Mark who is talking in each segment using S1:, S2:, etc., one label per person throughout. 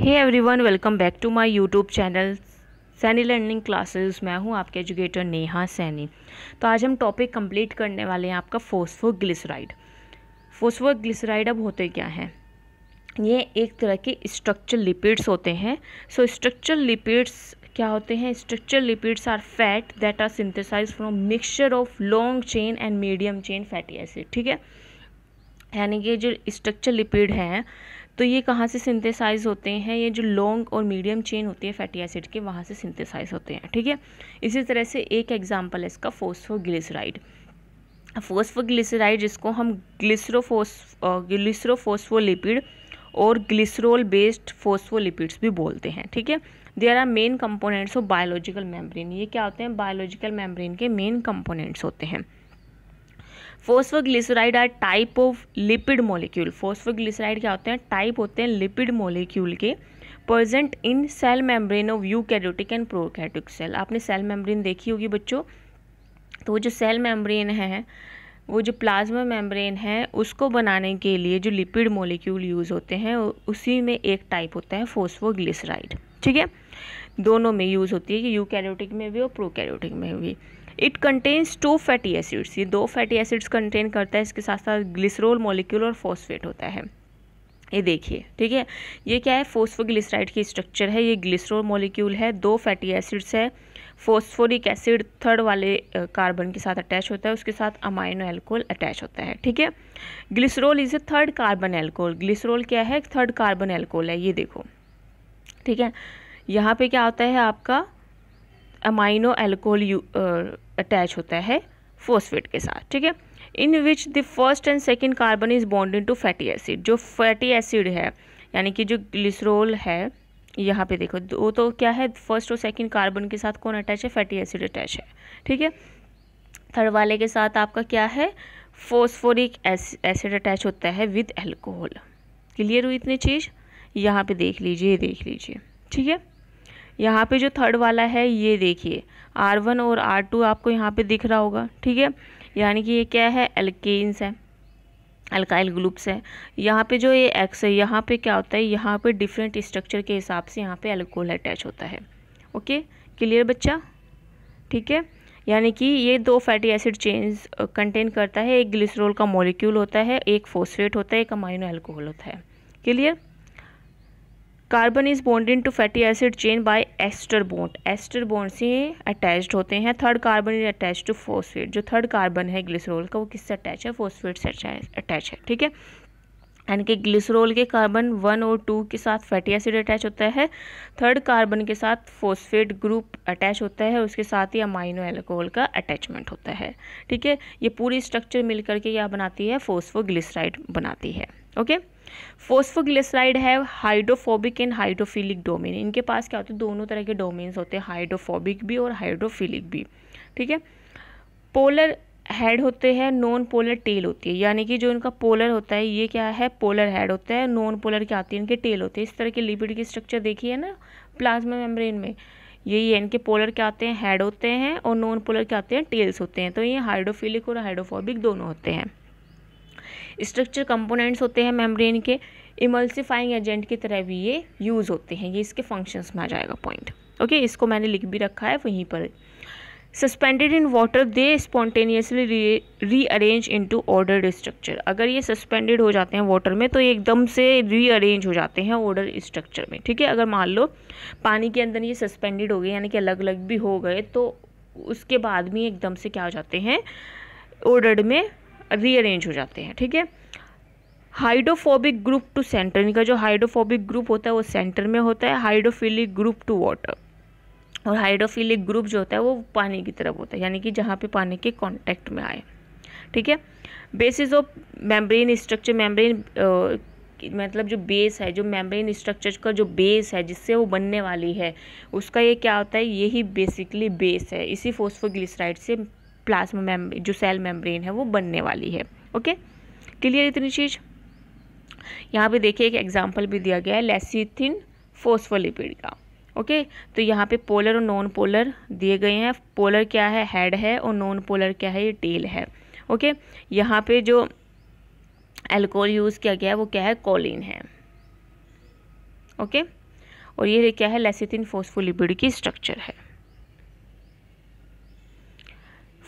S1: Hey everyone welcome back to my YouTube channel Saini learning classes मैं हूं आपके educator Neha Saini तो आज हम टॉपिक कंप्लीट करने वाले हैं आपका ग्लिसराइड फोसफो ग्लिसराइड अब होते क्या हैं ये एक तरह के स्ट्रक्चर लिपिड्स होते हैं सो स्ट्रक्चरल लिपिड्स क्या होते हैं structure lipids are fat that are synthesise from mixture of long chain and medium chain fatty acid ठीक है यानी कि जो स्ट्रक्चर लिपिड हैं तो ये कहाँ से सिंथेसाइज होते हैं ये जो लॉन्ग और मीडियम चेन होती है फैटी एसिड के वहाँ से सिंथेसाइज होते हैं ठीक है इसी तरह से एक एग्जाम्पल है इसका फोस्फोग्लिसराइड फोस्फोग्लिसराइड जिसको हम ग्लिसरोफोस ग्लिसरोफोस्फोलिपिड और ग्लिसरोल बेस्ड फोस्फोलिपिड्स भी बोलते हैं ठीक है there are main components of biological membrane ये क्या होते हैं बायोलॉजिकल मेम्ब्रेन के मेन कंपोनेंट्स होते हैं phosphoglyceride are type of lipid molecule phosphoglyceride क्या होते हैं टाइप होते हैं लिपिड मोलिक्यूल के present in cell membrane of eukaryotic and prokaryotic cell आपने सेल मेम्ब्रेन देखी होगी बच्चों तो वो जो सेल मेम्ब्रेन है वो जो प्लाज्मा मेम्ब्रेन है उसको बनाने के लिए जो लिपिड मोलिक्यूल यूज़ होते हैं उसी में एक टाइप होता है फोस्फोग्लिसराइड ठीक है दोनों में यूज़ होती है कि यूकैरियोटिक में भी और प्रोकैरियोटिक में भी it contains two fatty acids ये दो फैटी एसिड्स कंटेन करता है इसके साथ साथ ग्लिसरोल मॉलिक्यूल और फॉस्फेट होता है ये देखिए ठीक है ये क्या है फोस्फोग्लिसराइड की स्ट्रक्चर है ये ग्लिसरोल मॉलिक्यूल है दो फैटी एसिड्स है फोस्फोरिक एसिड थर्ड वाले कार्बन के साथ अटैच होता है उसके साथ अमाइनो एल्कोहल अटैच होता है ठीक है glycerol is a third carbon alcohol glycerol क्या है थर्ड कार्बन एल्कोहल है ये देखो ठीक है यहाँ पे क्या होता है आपका अमाइनो एल्कोहल अटैच होता है फोस्फेट के साथ ठीक है in which the first and second carbon is bonded to fatty acid जो फैटी एसिड है यानी कि जो ग्लिसरोल है यहाँ पे देखो वो तो क्या है फर्स्ट और सेकेंड कार्बन के साथ कौन अटैच है फैटी एसिड अटैच है ठीक है थर्ड वाले के साथ आपका क्या है फोस्फोरिक एसिड अटैच होता है विद एल्कोहल क्लियर हुई इतनी चीज़ यहाँ पे देख लीजिए देख लीजिए ठीक है यहाँ पे जो थर्ड वाला है ये देखिए आर वन और आर टू आपको यहाँ पे दिख रहा होगा ठीक है यानी कि ये क्या है एल्केन्स है अल्काइल ग्रुप्स है यहाँ पे जो ये एक्स है यहाँ पे क्या होता है यहाँ पे डिफरेंट स्ट्रक्चर के हिसाब से यहाँ पे एल्कोहल अटैच होता है ओके क्लियर बच्चा ठीक है यानी कि ये दो फैटी एसिड चेंज कंटेन करता है एक ग्लिसरोल का मॉलिक्यूल होता है एक फोस्फेट होता है एक अमाइनो अल्कोहल होता है clear carbon is bonded to fatty acid chain by ester bond ester bond से अटैच्ड होते हैं third carbon is attach to phosphate जो थर्ड कार्बन है ग्लिसरोल का वो किससे अटैच है फोस्फेट से अटैच है ठीक है यानी कि ग्लिसरोल के कार्बन वन और टू के साथ फैटी एसिड अटैच होता है थर्ड कार्बन के साथ फोस्फेट ग्रुप अटैच होता है उसके साथ ही अमाइनो एल्कोहल का अटैचमेंट होता है ठीक है ये पूरी स्ट्रक्चर मिलकर के क्या बनाती है फोस्फोग्लिसराइड बनाती है ओके okay? फोस्फोग्लिसराइड है हाइड्रोफोबिक एंड हाइड्रोफिलिक डोमेन इनके पास क्या होते हैं दोनों तरह के डोमेन्स होते हैं हाइड्रोफोबिक भी और हाइड्रोफिलिक भी ठीक है पोलर हेड होते हैं नॉन पोलर टेल होती है यानी कि जो इनका पोलर होता है ये क्या है पोलर हेड होता है नॉन पोलर क्या आती है इनके टेल होते हैं इस तरह के लिपिड की स्ट्रक्चर देखिए ना प्लाज्मा मेम्ब्रेन में यही है इनके पोलर क्या आते हैं हेड होते हैं और नॉन पोलर क्या आते हैं टेल्स होते हैं तो ये हाइड्रोफिलिक और हाइड्रोफोबिक दोनों होते हैं स्ट्रक्चर कंपोनेंट्स होते हैं मेम्ब्रेन के इमल्सिफाइंग एजेंट की तरह भी ये यूज़ होते हैं ये इसके फंक्शंस में आ जाएगा पॉइंट ओके okay, इसको मैंने लिख भी रखा है वहीं पर suspended in water they spontaneously rearrange to order structure अगर ये सस्पेंडेड हो जाते हैं वाटर में तो ये एकदम से रीअरेंज हो जाते हैं ऑर्डर स्ट्रक्चर में ठीक है अगर मान लो पानी के अंदर ये सस्पेंडेड हो गए यानी कि अलग अलग भी हो गए तो उसके बाद में एकदम से क्या हो जाते हैं ऑर्डर्ड में रीअरेंज हो जाते हैं ठीक है हाइड्रोफोबिक ग्रुप टू सेंटर इनका जो हाइड्रोफोबिक ग्रुप होता है वो सेंटर में होता है हाइड्रोफिलिक ग्रुप टू वाटर और हाइड्रोफिलिक ग्रुप जो होता है वो पानी की तरफ होता है यानी कि जहाँ पे पानी के कांटेक्ट में आए ठीक है basis of membrane structure membrane मतलब जो बेस है जो मेम्ब्रेन स्ट्रक्चर का जो बेस है जिससे वो बनने वाली है उसका ये क्या होता है यही बेसिकली बेस है इसी फोस्फोग्लिसराइड से प्लाज्मा मेम्ब्रेन जो सेल मेम्ब्रेन है वो बनने वाली है ओके क्लियर इतनी चीज़ यहाँ पे देखिए एक एग्जाम्पल भी दिया गया है लेसिथिन फोस्फोलिपिड का ओके तो यहाँ पे पोलर और नॉन पोलर दिए गए हैं पोलर क्या है हेड है और नॉन पोलर क्या है ये टेल है ओके यहाँ पे जो एल्कोहल यूज़ किया गया है वो क्या है कोलिन है ओके और ये क्या है लेसिथिन फोस्फोलिपिड की स्ट्रक्चर है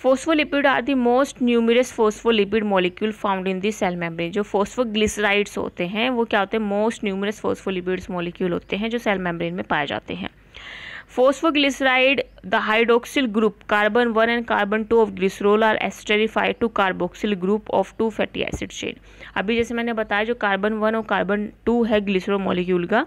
S1: phospholipid are the most numerous phospholipid molecule found in the cell membrane जो फोस्फोग्लिसराइड्स होते हैं वो क्या होते हैं मोस्ट न्यूमरस फोस्फोलिपिड्स मॉलिक्यूल होते हैं जो सेल मेम्ब्रेन में पाए जाते हैं phosphoglyceride the hydroxyl group carbon one and carbon two of glycerol are esterified to carboxyl group of two fatty acid chain अभी जैसे मैंने बताया जो कार्बन वन और कार्बन टू है ग्लिसरोल मॉलिक्यूल का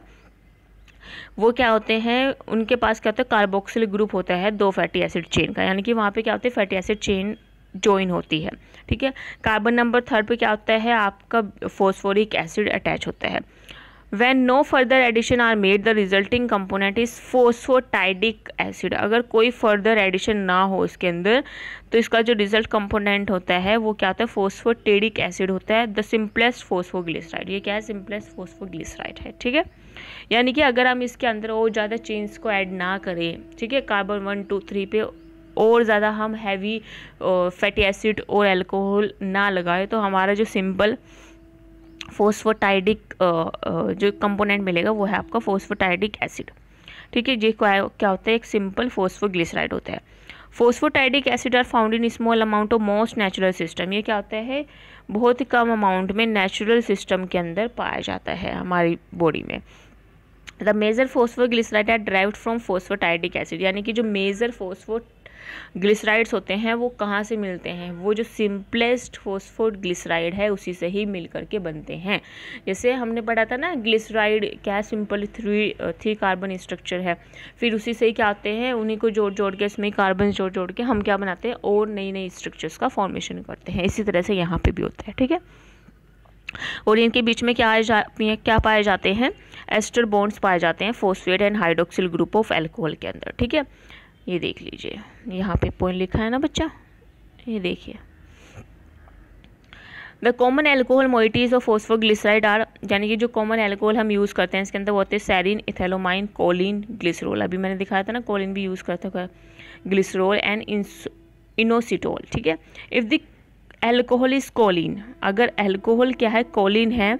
S1: वो क्या होते हैं उनके पास क्या होता है कार्बोक्सिलिक ग्रुप होता है दो फैटी एसिड चेन का यानी कि वहाँ पे क्या होता है फैटी एसिड चेन ज्वाइन होती है ठीक है कार्बन नंबर थर्ड पे क्या होता है आपका फोस्फोरिक एसिड अटैच होता है when no further addition are made the resulting component is phosphatidic acid अगर कोई फर्दर एडिशन ना हो इसके अंदर तो इसका जो रिजल्ट कंपोनेंट होता है वो क्या होता है फोस्फोटेडिक एसिड होता है द सिंपलेस्ट फोस्फोग्लिसराइड ये क्या है सिंपलेस्ट फोस्फोग्लिसराइड है ठीक है यानी कि अगर हम इसके अंदर और ज़्यादा चेंज को ऐड ना करें ठीक है कार्बन वन टू थ्री पे और ज़्यादा हम हैवी फैटी एसिड और एल्कोहल ना लगाए तो हमारा जो सिंपल फोस्फोटाइडिक जो कंपोनेंट मिलेगा वो है आपका फोस्फोटाइडिक एसिड ठीक है जिसको क्या होता है एक सिंपल फोस्फोग्लिसराइड होता है phosphatidic acid are found in small amount of most natural system ये क्या होता है बहुत ही कम अमाउंट में नेचुरल सिस्टम के अंदर पाया जाता है हमारी बॉडी में the major phosphoglyceride are derived from phosphatidic acid यानी कि जो मेजर फोस्फो ग्लिसराइड्स होते हैं वो कहाँ से मिलते हैं वो जो सिंपलेस्ट फोस्फोड ग्लिसराइड है उसी से ही मिल करके बनते हैं जैसे हमने पढ़ा था ना ग्लिसराइड क्या simple three three carbon structure है फिर उसी से ही क्या आते हैं उन्हीं को जोड़ जोड़ के इसमें कार्बन जोड़ जोड़ के हम क्या बनाते हैं और नई नई स्ट्रक्चर्स का फॉर्मेशन करते हैं इसी तरह से यहाँ पर भी होता है ठीक है और इनके बीच में क्या जा, क्या पाए जाते हैं एस्टर बॉन्ड्स पाए जाते हैं phosphate and hydroxyl group of alcohol के अंदर ठीक है ये देख लीजिए यहाँ पे पॉइंट लिखा है ना बच्चा ये देखिए the common alcohol moieties of phosphoglyceride are यानी कि जो कॉमन एल्कोहल हम यूज़ करते हैं इसके अंदर वो होते हैं सैरिन इथेलोमाइन कोलिन ग्लिसरोल अभी मैंने दिखाया था ना कोलिन भी यूज़ करते हैं ग्लिसरोल एंड इनोसिटोल ठीक है if the alcohol is choline अगर एल्कोहल क्या है कोलिन है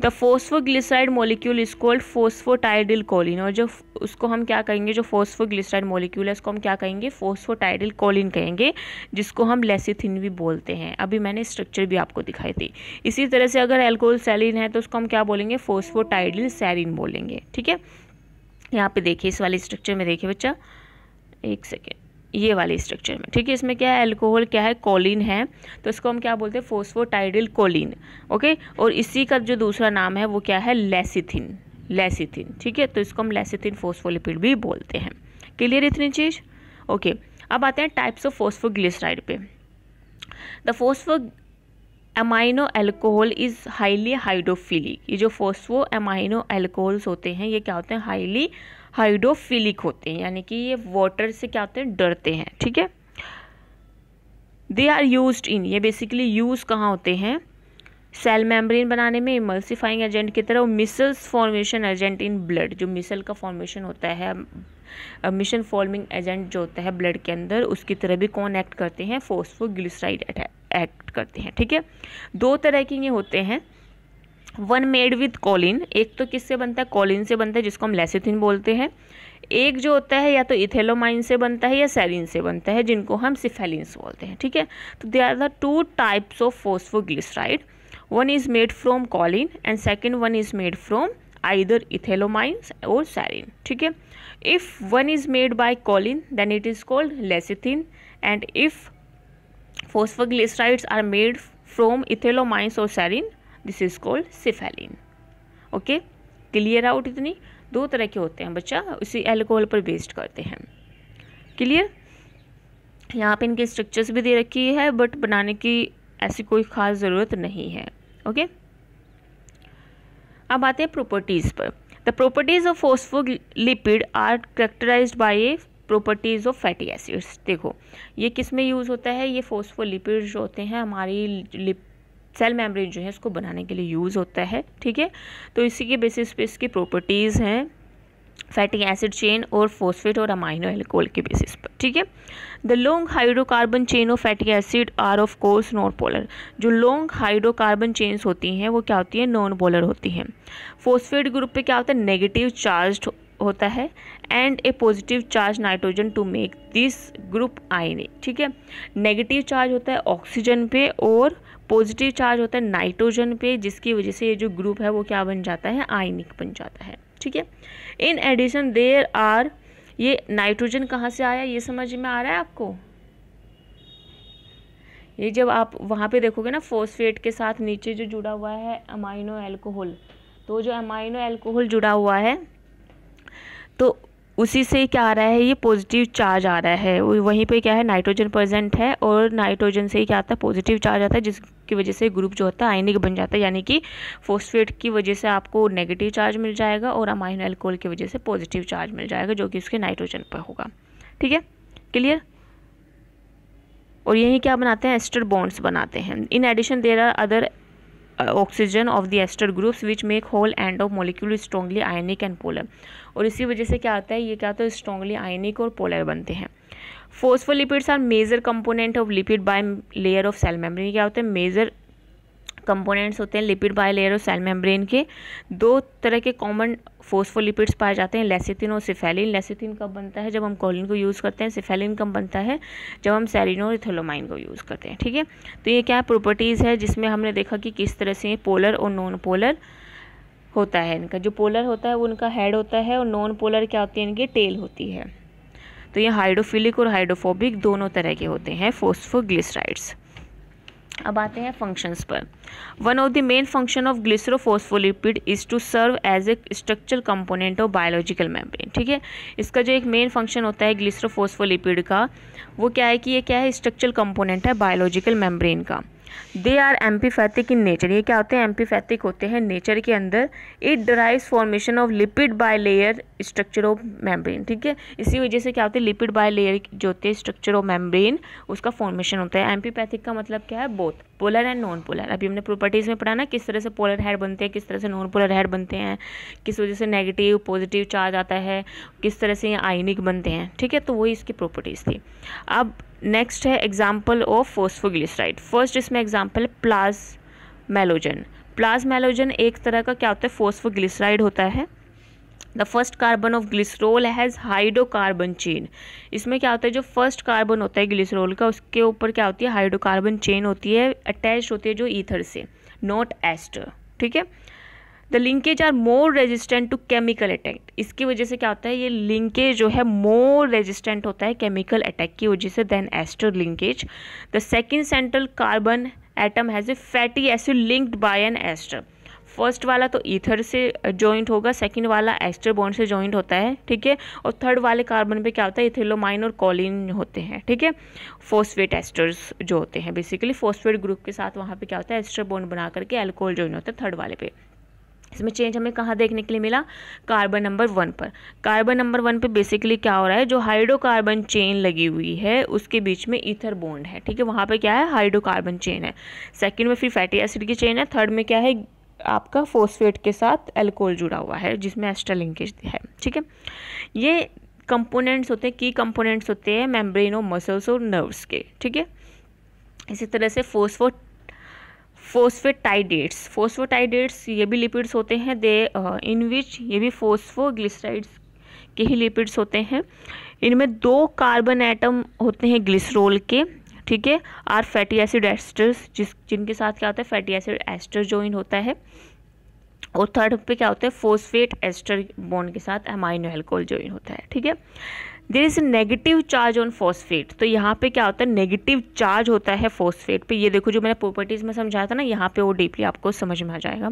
S1: the phosphoglyceride molecule is called phosphatidyl choline और जो उसको हम क्या कहेंगे जो फोस्फोग्लिसराइड मोलिक्यूल है उसको हम क्या कहेंगे फोस्फोटाइडिल कोलिन कहेंगे जिसको हम लेसिथिन भी बोलते हैं अभी मैंने स्ट्रक्चर भी आपको दिखाई थी इसी तरह से अगर एल्कोहल सैलिन है तो उसको हम क्या बोलेंगे फोस्फोटाइडिल सैलिन बोलेंगे ठीक है यहाँ पे देखिए इस वाले स्ट्रक्चर में देखिए बच्चा एक सेकेंड ये वाले स्ट्रक्चर में ठीक है इसमें क्या है एल्कोहल क्या है कोलिन है तो इसको हम क्या बोलते हैं फोस्फोटाइडिल कोलिन ओके और इसी का जो दूसरा नाम है वो क्या है लेसिथिन लेसिथिन ठीक है तो इसको हम लेसिथिन फोस्फोलिपिड भी बोलते हैं क्लियर इतनी चीज़ ओके अब आते हैं टाइप्स ऑफ फोस्फोग्लिसराइड पे the phospho amino alcohol is highly hydrophilic ये जो फोस्फो एमाइनो एल्कोहल्स होते हैं ये क्या होते हैं हाईली हाइड्रोफिलिक होते हैं यानी कि ये वाटर से क्या होते हैं डरते हैं ठीक है दे आर यूज इन ये बेसिकली यूज़ कहाँ होते हैं सेल मेम्ब्रेन बनाने में इमल्सिफाइंग एजेंट की तरह micelles formation agent in blood जो मिसल का फॉर्मेशन होता है मिशन फॉर्मिंग एजेंट जो होता है ब्लड के अंदर उसकी तरह भी कौन एक्ट करते हैं फोस्फोग्लिसराइड एक्ट करते हैं ठीक है दो तरह के ये होते हैं वन मेड विथ कॉलिन एक तो किससे बनता है कॉलिन से बनता है जिसको हम लेसिथिन बोलते हैं एक जो होता है या तो इथेलोमाइन से बनता है या सेलिन से बनता है जिनको हम सिफेलिन्स बोलते हैं ठीक है तो they are the two types of phosphoglyceride one is made from choline and second one is made from either ethanolamine और सैरिन ठीक है if one is made by choline then it is called lecithin and if phosphoglycerides are made from ethanolamines और serine this is called cephalin okay clear out इतनी दो तरह के होते हैं बच्चा उसी एल्कोहल पर बेस्ड करते हैं क्लियर यहाँ पे इनके स्ट्रक्चर्स भी दे रखी है बट बनाने की ऐसी कोई ख़ास ज़रूरत नहीं है ओके अब आते हैं प्रॉपर्टीज़ पर the properties of lipid are characterize by a properties of fatty acids देखो ये किस में यूज़ होता है ये लिपिड जो होते हैं हमारी लिप सेल मेम्ब्रेन जो है इसको बनाने के लिए यूज़ होता है ठीक है तो इसी के बेसिस पे इसकी प्रॉपर्टीज़ हैं फैटिक एसिड चेन और फोस्फेट और अमाइनो एल्कोहल के बेसिस पर ठीक है the long hydrocarbon chain of fatty acid are of course non polar जो लॉन्ग हाइड्रोकार्बन चेन्स होती हैं वो क्या होती हैं नॉन पोलर होती हैं फोस्फेट ग्रुप पे क्या होता है नेगेटिव चार्ज होता है and a positive charge nitrogen to make this group I ठीक है नेगेटिव चार्ज होता है ऑक्सीजन पे और पॉजिटिव चार्ज होता है नाइट्रोजन पे जिसकी वजह से ये जो ग्रुप है वो क्या बन जाता है आयनिक बन जाता है ठीक है इन एडिशन देयर आर ये नाइट्रोजन कहाँ से आया ये समझ में आ रहा है आपको ये जब आप वहाँ पे देखोगे ना फोस्फेट के साथ नीचे जो जुड़ा हुआ है अमाइनो एल्कोहल तो जो अमाइनो एल्कोहल जुड़ा हुआ है तो उसी से क्या आ रहा है ये पॉजिटिव चार्ज आ रहा है वहीं पे क्या है नाइट्रोजन प्रेजेंट है और नाइट्रोजन से ही क्या आता है पॉजिटिव चार्ज आता है जिसकी वजह से ग्रुप जो होता है आयनिक बन जाता है यानी कि फोस्फेट की वजह से आपको नेगेटिव चार्ज मिल जाएगा और अमाइन एल्कोहल की वजह से पॉजिटिव चार्ज मिल जाएगा जो कि उसके नाइट्रोजन पर होगा ठीक है क्लियर और यही क्या बनाते हैं एस्टर बॉन्ड्स बनाते हैं in addition there are other oxygen of the ester groups which make whole end of molecule strongly ionic and polar और इसी वजह से क्या आता है ये क्या होता है स्ट्रॉन्गली आयनिक और पोलर बनते हैं phospholipids are major component of lipid bilayer of cell membrane क्या होता है मेजर कंपोनेंट्स होते हैं लिपिड बायलेयर और सेल मेम्ब्रेन के दो तरह के कॉमन फोस्फोलिपिड्स पाए जाते हैं लेसिथिन और सिफेलिन लेसिथिन कब बनता है जब हम कोलिन को यूज़ करते हैं सिफेलिन कब बनता है जब हम सेलिन और इथोलोमाइन को यूज़ करते हैं ठीक है तो ये क्या प्रॉपर्टीज़ है जिसमें हमने देखा कि किस तरह से पोलर और नॉन पोलर होता है इनका जो पोलर होता है वो उनका हेड होता है और नॉन पोलर क्या होती है इनकी टेल होती है तो ये हाइड्रोफिलिक और हाइड्रोफोबिक दोनों तरह के होते हैं फोस्फोग्लिसराइड्स अब आते हैं फंक्शंस पर one of the main function of glycerophospholipid is to serve as a structural component of biological membrane ठीक है इसका जो एक मेन फंक्शन होता है ग्लिसरोफोस्फोलिपिड का वो क्या है कि ये क्या है स्ट्रक्चरल कंपोनेंट है बायोलॉजिकल मेम्ब्रेन का दे आर एम्पीफैथिक इन नेचर ये क्या होते हैं एम्पीफैथिक होते हैं नेचर के अंदर it derive formation of lipid bilayer structure of membrane ठीक है इसी वजह से क्या होते हैं लिपिड बाय लेयर जो होते हैं स्ट्रक्चर ऑफ मेम्ब्रेन उसका फॉर्मेशन होता है एम्पीपैथिक का मतलब क्या है both polar and non polar अभी हमने प्रॉपर्टीज़ में पढ़ा ना किस तरह से पोलर हेड बनते हैं किस तरह से नॉन पोलर हेड बनते हैं किस वजह से नेगेटिव पॉजिटिव चार्ज आता है किस तरह से ये आइनिक बनते हैं ठीक है तो वही इसकी प्रॉपर्टीज़ थी अब नेक्स्ट है एग्जाम्पल ऑफ फोस्फोग्लिसराइड फर्स्ट इसमें एग्जाम्पल है प्लाज मेलोजन प्लाज्मेलोजन एक तरह का क्या होता है फोस्फोग्लिसराइड होता है the first carbon of glycerol has hydrocarbon chain इसमें क्या होता है जो फर्स्ट कार्बन होता है ग्लिसरोल का उसके ऊपर क्या होती है हाइड्रोकार्बन चेन होती है अटैच होती है जो ईथर से नॉट एस्टर ठीक है the linkage are more resistant to chemical attack इसकी वजह से क्या होता है ये लिंकेज जो है मोर रेजिस्टेंट होता है केमिकल अटैक की वजह से then ester linkage the second central carbon atom has a fatty acid linked by an ester first वाला तो ईथर से जॉइंट होगा सेकंड वाला एस्टर बॉन्ड से जॉइंट होता है ठीक है और थर्ड वाले कार्बन पे क्या होता है इथेलोमाइन और कॉलिन होते हैं ठीक है फोस्फेट एस्टर्स जो होते हैं बेसिकली फोस्फेट ग्रुप के साथ वहाँ पर क्या होता है एस्टर बॉन्ड बना करके एल्कोहल ज्वाइन होता है थर्ड वाले पे इसमें चेंज हमें कहाँ देखने के लिए मिला कार्बन नंबर वन पर कार्बन नंबर वन पे बेसिकली क्या हो रहा है जो हाइड्रोकार्बन चेन लगी हुई है उसके बीच में ईथर बॉन्ड है ठीक है वहाँ पे क्या है हाइड्रोकार्बन चेन है सेकंड में फिर फैटी एसिड की चेन है थर्ड में क्या है आपका फोस्फेट के साथ एल्कोहल जुड़ा हुआ है जिसमें एस्टर लिंकेज है ठीक है ये कंपोनेंट्स होते हैं की कंपोनेंट्स होते हैं मेम्ब्रेनो और मसल्स और नर्व्स के ठीक है इसी तरह से फोस्फो फोस्फेटाइडेट्स फोस्फोटाइडेट्स ये भी लिपिड्स होते हैं दे इन विच ये भी फोस्फोग्लिसराइड्स के ही लिपिड्स होते हैं इनमें दो कार्बन एटम होते हैं ग्लिसरोल के ठीक है आर फैटी एसिड एस्टर्स जिस जिनके साथ क्या होता है फैटी एसिड एस्टर ज्वाइन होता है और थर्ड पे क्या होता है फोस्फेट एस्टर बॉन्ड के साथ एमाइनो एल्कोल ज्वाइन होता है ठीक है there is negative charge on phosphate तो यहाँ पे क्या होता है नेगेटिव चार्ज होता है फोस्फेट पे ये देखो जो मैंने प्रॉपर्टीज़ में समझाया था ना यहाँ पे वो डीपली आपको समझ में आ जाएगा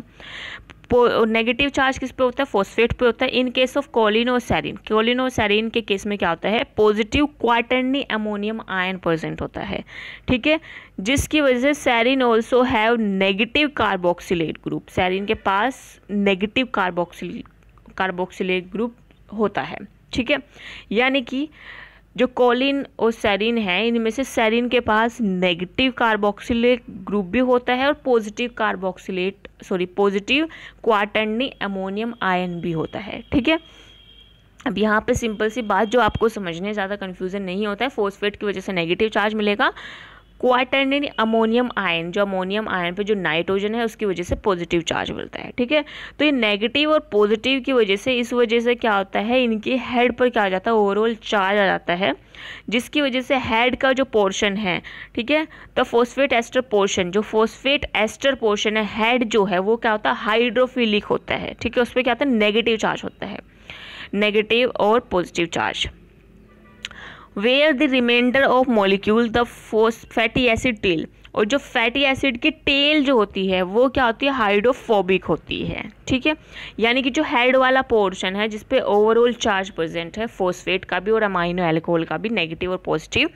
S1: नेगेटिव चार्ज किस पे होता है फोस्फेट पे होता है इन केस ऑफ कोलिनोसैरिन कोलिनोसैरिन के केस में क्या होता है positive quaternary ammonium ion present होता है ठीक है जिसकी वजह से serine also have negative carboxylate group serine के पास नेगेटिव कार्बोक्सिल कार्बोक्सिलेट ग्रुप होता है ठीक है यानी कि जो कोलिन और सेरिन है इनमें से सेरिन के पास नेगेटिव कार्बोक्सिलेट ग्रुप भी होता है और positive carboxylate sorry positive quaternary ammonium ion भी होता है ठीक है अब यहाँ पे सिंपल सी बात जो आपको समझने ज़्यादा कन्फ्यूज़न नहीं होता है फोस्फेट की वजह से नेगेटिव चार्ज मिलेगा क्वाटरनरी अमोनियम आयन जो अमोनियम आयन पे जो नाइट्रोजन है उसकी वजह से पॉजिटिव चार्ज मिलता है ठीक है तो ये नेगेटिव और पॉजिटिव की वजह से इस वजह से क्या होता है इनके हेड पर क्या आ जाता है ओवरऑल चार्ज आ जाता है जिसकी वजह से हेड का जो पोर्शन है ठीक है तो फोस्फेट एस्टर पोर्शन जो फोस्फेट एस्टर पोर्शन है हेड जो है वो क्या होता है हाइड्रोफिलिक होता है ठीक है उस पर क्या होता है नेगेटिव चार्ज होता है नेगेटिव और positive charge where the remainder of molecule the fatty acid tail और जो फैटी एसिड की टेल जो होती है वो क्या होती है हाइड्रोफोबिक होती है ठीक है यानी कि जो हेड वाला पोर्शन है जिसपे ओवरऑल चार्ज प्रेजेंट है फोस्फेट का भी और अमाइनो एल्कोहल का भी नेगेटिव और पॉजिटिव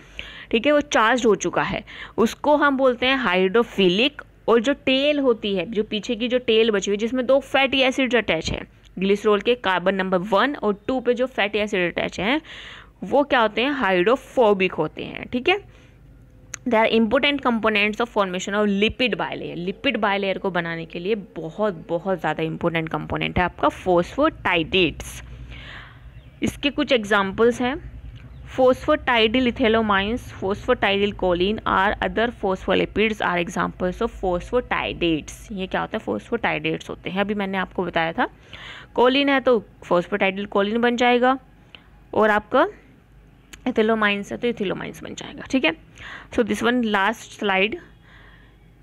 S1: ठीक है वो चार्ज हो चुका है उसको हम बोलते हैं हाइड्रोफिलिक और जो टेल होती है जो पीछे की जो टेल बची हुई जिसमें दो फैटी एसिड अटैच है ग्लिसरोल के कार्बन नंबर वन और टू पे जो फैटी एसिड अटैच हैं वो क्या होते हैं हाइड्रोफोबिक होते हैं ठीक है they are important components of formation of lipid bilayer lipid bilayer को बनाने के लिए बहुत बहुत ज़्यादा इम्पोर्टेंट कंपोनेंट है आपका फोस्फोटाइडेट्स इसके कुछ एग्जाम्पल्स हैं phosphatidyl ethanolamines phosphatidyl choline are other phospholipids are examples of phosphatidates ये क्या होता है फोस्फोटाइडेट्स होते हैं अभी मैंने आपको बताया था कोलिन है तो फोस्फोटाइडिल कोलिन बन जाएगा और आपका एथिलोमाइंस है तो एथिलोमाइंस बन जाएगा ठीक है so this one last slide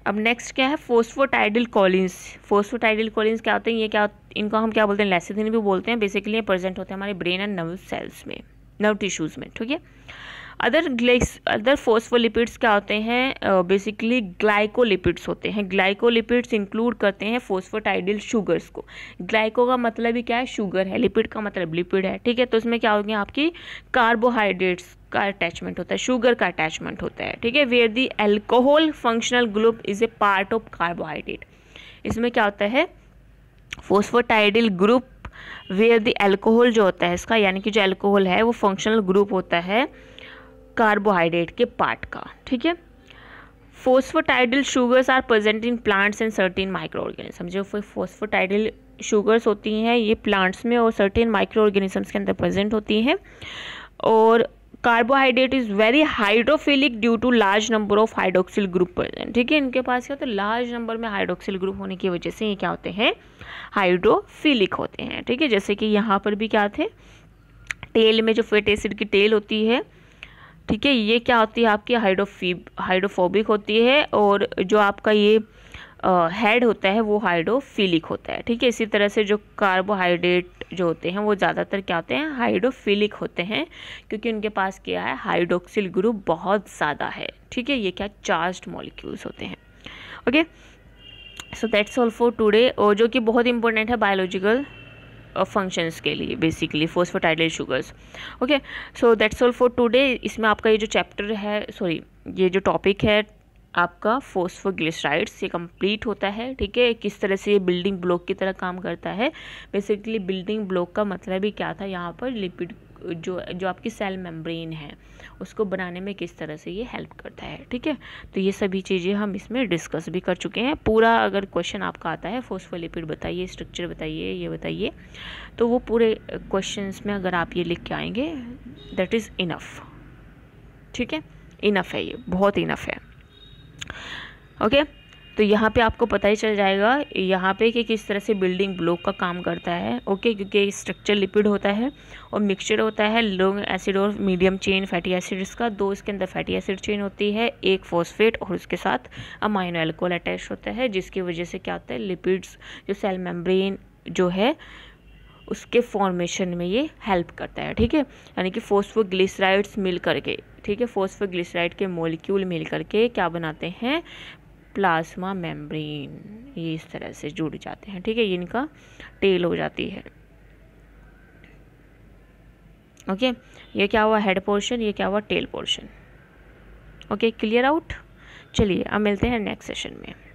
S1: अब नेक्स्ट क्या है फोस्फोटाइडिल कॉलिन्स फोस्फोटाइडिल कॉलिन्स क्या होते हैं ये क्या इनको हम क्या बोलते हैं लेसिथिन भी बोलते हैं बेसिकली ये प्रेजेंट होते हैं हमारे ब्रेन एंड नर्व सेल्स में नर्व टिश्यूज़ में ठीक है अदर ग्लेक्स अदर फोस्फोलिपिड्स क्या होते हैं बेसिकली ग्लाइकोलिपिड्स होते हैं ग्लाइकोलिपिड्स इंक्लूड करते हैं फोस्फोटाइडिल शुगर्स को ग्लाइको का मतलब ही क्या है शुगर है लिपिड का मतलब लिपिड है ठीक है तो इसमें क्या होगी आपकी कार्बोहाइड्रेट्स का अटैचमेंट होता है शुगर का अटैचमेंट होता है ठीक है where the alcohol functional group is a part of carbohydrate इसमें क्या होता है phosphatidyl group where the alcohol जो होता है इसका यानी कि जो एल्कोहल है वो फंक्शनल ग्रुप होता है कार्बोहाइड्रेट के पार्ट का ठीक है phosphatidyl sugars are present in plants and certain microorganism जो फोस्फोटाइडल शुगर्स होती हैं ये प्लांट्स में और सर्टिन माइक्रो ऑर्गेनिजम्स के अंदर प्रेजेंट होती हैं और carbohydrate is very hydrophilic due to large number of hydroxyl group present ठीक है इनके पास क्या होता है लार्ज नंबर में हाइड्रोक्सिल ग्रुप होने की वजह से ये क्या होते हैं हाइड्रोफिलिक होते हैं ठीक है जैसे कि यहाँ पर भी क्या थे तेल में जो फेट एसिड की तेल होती है ठीक है ये क्या होती है आपकी हाइड्रोफीब हाइड्रोफोबिक होती है और जो आपका ये हेड होता है वो हाइड्रोफिलिक होता है ठीक है इसी तरह से जो कार्बोहाइड्रेट जो होते हैं वो ज़्यादातर क्या होते हैं हाइड्रोफिलिक होते हैं क्योंकि उनके पास क्या है हाइड्रोक्सिल ग्रुप बहुत ज़्यादा है ठीक है ये क्या चार्ज मॉलिक्यूल्स होते हैं okay so that's all for today और जो कि बहुत इंपॉर्टेंट है बायोलॉजिकल फंक्शंस uh, के लिए basically phosphatidyl sugars okay so that's all for today इसमें आपका ये जो चैप्टर है सॉरी ये जो टॉपिक है आपका फोस्फोग्लिसराइड्स ये कंप्लीट होता है ठीक है किस तरह से ये बिल्डिंग ब्लॉक की तरह काम करता है बेसिकली बिल्डिंग ब्लॉक का मतलब ही क्या था यहाँ पर लिपिड जो जो आपकी सेल मेम्ब्रेन है उसको बनाने में किस तरह से ये हेल्प करता है ठीक है तो ये सभी चीज़ें हम इसमें डिस्कस भी कर चुके हैं पूरा अगर क्वेश्चन आपका आता है फोस्फोलिपिड बताइए स्ट्रक्चर बताइए ये बताइए तो वो पूरे क्वेश्चन में अगर आप ये लिख के आएंगे दैट इज़ इनफ ठीक है इनफ है ये बहुत इनफ है ओके okay? तो यहाँ पे आपको पता ही चल जाएगा यहाँ पे कि किस तरह से बिल्डिंग ब्लॉक का काम करता है ओके क्योंकि स्ट्रक्चर लिपिड होता है और मिक्सचर होता है लॉन्ग एसिड और मीडियम चेन फैटी एसिड्स का दो इसके अंदर फैटी एसिड चेन होती है एक फॉस्फेट और उसके साथ अमाइनो एल्कोहल अटैच होता है जिसकी वजह से क्या होता है लिपिड्स जो सेल मेम्ब्रेन जो है उसके फॉर्मेशन में ये हेल्प करता है ठीक है यानी कि फोस्फोग्लिसराइड्स मिल करके ठीक है फोस्फोग्लिसराइड के मोलिक्यूल मिल करके क्या बनाते हैं प्लाज्मा मेम्ब्रेन ये इस तरह से जुड़ जाते हैं ठीक है इनका टेल हो जाती है ओके ये क्या हुआ हेड पोर्शन ये क्या हुआ tail portion okay clear out चलिए अब मिलते हैं नेक्स्ट सेशन में